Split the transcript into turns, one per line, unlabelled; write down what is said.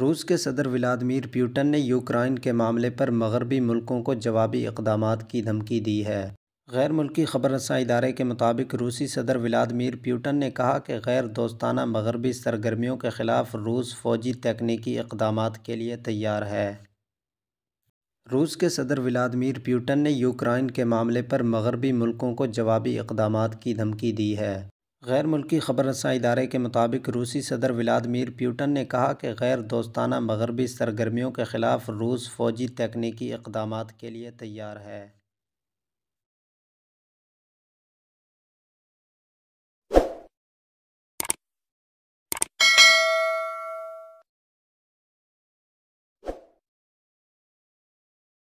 रूस के सदर व्लादिमिर प्यूटन ने यूक्रेन के मामले पर मगरबी मुल्कों को जवाबी इकदाम की धमकी दी है गैर मुल्की खबर रसा इदारे के मुताबिक रूसी सदर व्लादिमिर प्यूटन ने कहा कि गैर दोस्ताना मगरबी सरगर्मियों के ख़िलाफ़ रूस फौजी तकनीकी इकदाम के लिए तैयार है रूस के सदर व्लादिमिर प्यूटन ने यूक्रेन के मामले पर मगरबी मुल्कों को जवाबी इकदाम की धमकी दी है गैर मुल्की खबर रसा इदारे के मुताबिक रूसी सदर व्लादिमीर प्यूटन ने कहा कि गैर दोस्ताना मगरबी सरगर्मियों के ख़िलाफ़ रूस फ़ौजी तकनीकी इकदाम के लिए
तैयार है